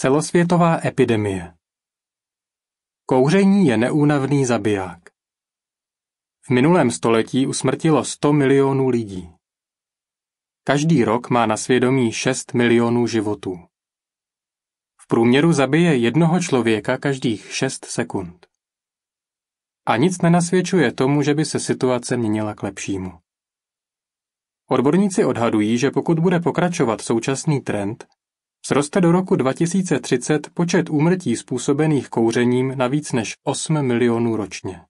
Celosvětová epidemie Kouření je neúnavný zabiják. V minulém století usmrtilo 100 milionů lidí. Každý rok má na svědomí 6 milionů životů. V průměru zabije jednoho člověka každých 6 sekund. A nic nenasvědčuje tomu, že by se situace měnila k lepšímu. Odborníci odhadují, že pokud bude pokračovat současný trend, Vzroste do roku 2030 počet úmrtí způsobených kouřením na víc než 8 milionů ročně.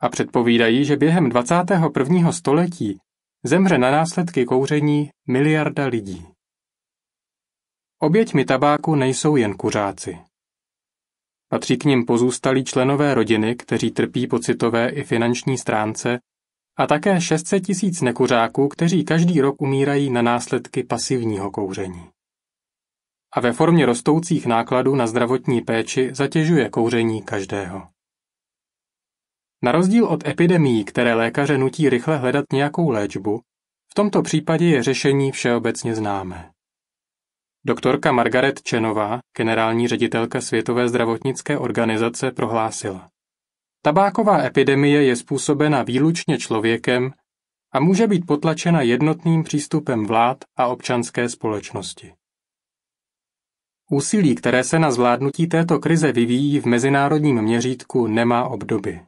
A předpovídají, že během 21. století zemře na následky kouření miliarda lidí. Oběťmi tabáku nejsou jen kuřáci. Patří k nim pozůstalí členové rodiny, kteří trpí pocitové i finanční stránce, a také 600 tisíc nekuřáků, kteří každý rok umírají na následky pasivního kouření a ve formě rostoucích nákladů na zdravotní péči zatěžuje kouření každého. Na rozdíl od epidemií, které lékaře nutí rychle hledat nějakou léčbu, v tomto případě je řešení všeobecně známé. Doktorka Margaret Čenová, generální ředitelka Světové zdravotnické organizace, prohlásila. Tabáková epidemie je způsobena výlučně člověkem a může být potlačena jednotným přístupem vlád a občanské společnosti. Úsilí, které se na zvládnutí této krize vyvíjí v mezinárodním měřítku, nemá obdoby.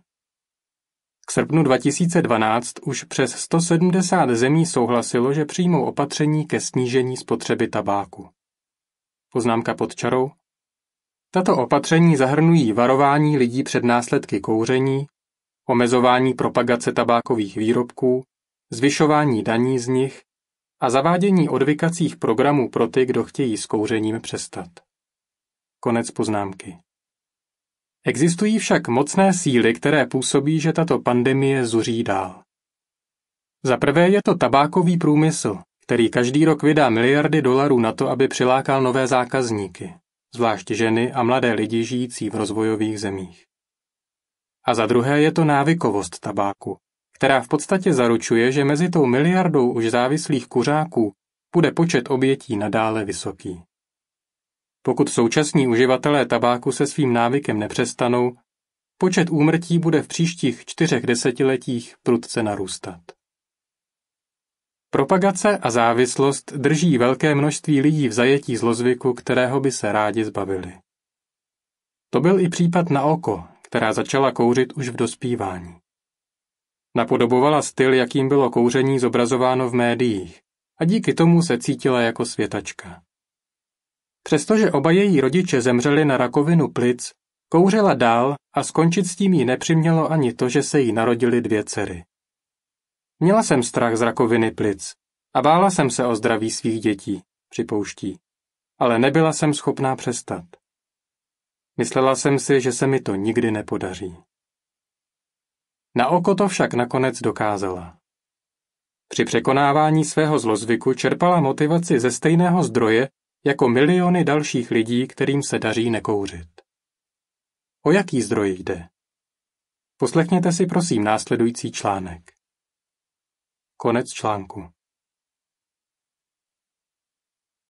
K srpnu 2012 už přes 170 zemí souhlasilo, že přijmou opatření ke snížení spotřeby tabáku. Poznámka pod čarou. Tato opatření zahrnují varování lidí před následky kouření, omezování propagace tabákových výrobků, zvyšování daní z nich a zavádění odvykacích programů pro ty, kdo chtějí s kouřením přestat. Konec poznámky. Existují však mocné síly, které působí, že tato pandemie zuří dál. Za prvé je to tabákový průmysl, který každý rok vydá miliardy dolarů na to, aby přilákal nové zákazníky, zvlášť ženy a mladé lidi žijící v rozvojových zemích. A za druhé je to návykovost tabáku, která v podstatě zaručuje, že mezi tou miliardou už závislých kuřáků bude počet obětí nadále vysoký. Pokud současní uživatelé tabáku se svým návykem nepřestanou, počet úmrtí bude v příštích čtyřech desetiletích prudce narůstat. Propagace a závislost drží velké množství lidí v zajetí zlozvyku, kterého by se rádi zbavili. To byl i případ na oko, která začala kouřit už v dospívání. Napodobovala styl, jakým bylo kouření zobrazováno v médiích a díky tomu se cítila jako světačka. Přestože oba její rodiče zemřeli na rakovinu plic, kouřila dál a skončit s tím jí nepřimělo ani to, že se jí narodili dvě dcery. Měla jsem strach z rakoviny plic a bála jsem se o zdraví svých dětí, připouští, ale nebyla jsem schopná přestat. Myslela jsem si, že se mi to nikdy nepodaří. Na oko to však nakonec dokázala. Při překonávání svého zlozvyku čerpala motivaci ze stejného zdroje jako miliony dalších lidí, kterým se daří nekouřit. O jaký zdroj jde? Poslechněte si prosím následující článek. Konec článku.